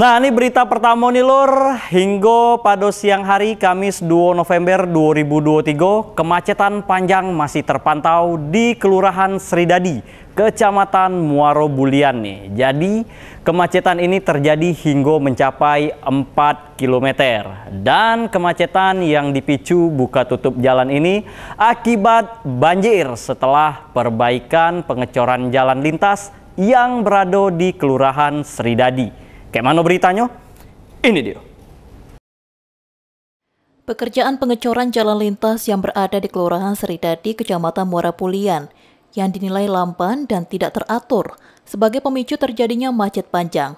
Nah ini berita pertama nih lor, hingga pada siang hari Kamis 2 November 2023, kemacetan panjang masih terpantau di Kelurahan Sridadi, Kecamatan Muaro Bulian nih. Jadi kemacetan ini terjadi hingga mencapai 4 km. Dan kemacetan yang dipicu buka tutup jalan ini akibat banjir setelah perbaikan pengecoran jalan lintas yang berada di Kelurahan Sridadi. Kayak mana beritanya? Ini dia. Pekerjaan pengecoran jalan lintas yang berada di Kelurahan Seridadi, Kecamatan Muara Pulian, yang dinilai lamban dan tidak teratur sebagai pemicu terjadinya macet panjang.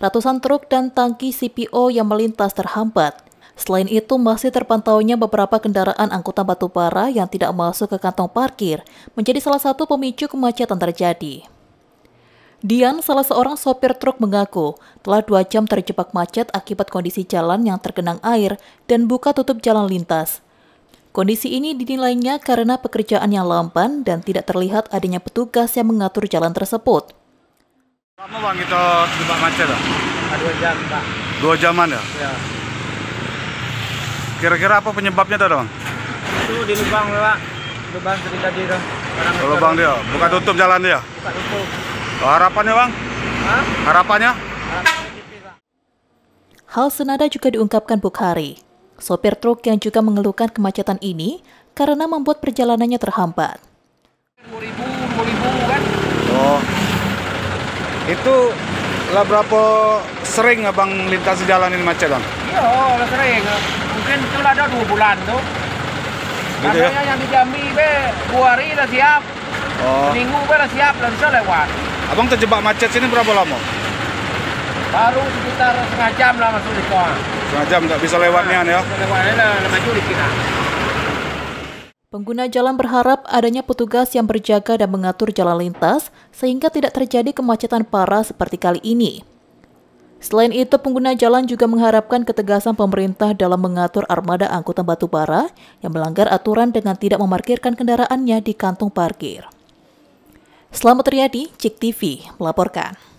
Ratusan truk dan tangki CPO yang melintas terhambat. Selain itu, masih terpantaunya beberapa kendaraan angkutan batu bara yang tidak masuk ke kantong parkir menjadi salah satu pemicu kemacetan terjadi. Dian, salah seorang sopir truk mengaku telah dua jam terjebak macet akibat kondisi jalan yang tergenang air dan buka tutup jalan lintas. Kondisi ini dinilainya karena pekerjaan yang lamban dan tidak terlihat adanya petugas yang mengatur jalan tersebut. Lama bang itu terjebak macet lah. Dua jam pak. Dua jaman ya? Ya. Kira-kira apa penyebabnya tadi, bang? Itu di lubang pak. Lubang cerita dia. Lubang dia. Buka tutup jalan dia. Buka tutup. Oh, harapannya bang? Hah? Harapannya? Hal senada juga diungkapkan Bukhari. Sopir truk yang juga mengeluhkan kemacetan ini karena membuat perjalanannya terhambat. Ribu, ribu kan? Oh. Itu lah berapa sering abang lintas jalan ini macet bang? Iya, oh, lah sering. Mungkin itu ada dua bulan tuh. Gitu ya? yang di Jambi be, dua hari lah siap. Oh. Minggu baru siap, lalu bisa lewat. Abang terjebak macet sini berapa lama? Baru sekitar setengah jam lah masuk di koan. Setengah jam nggak bisa lewatnya nah, ya? Bisa lewatnya eh, lah, maju di sini. Pengguna jalan berharap adanya petugas yang berjaga dan mengatur jalan lintas sehingga tidak terjadi kemacetan parah seperti kali ini. Selain itu, pengguna jalan juga mengharapkan ketegasan pemerintah dalam mengatur armada angkutan batu bara yang melanggar aturan dengan tidak memarkirkan kendaraannya di kantung parkir. Selamat Riyadi, Cik TV melaporkan.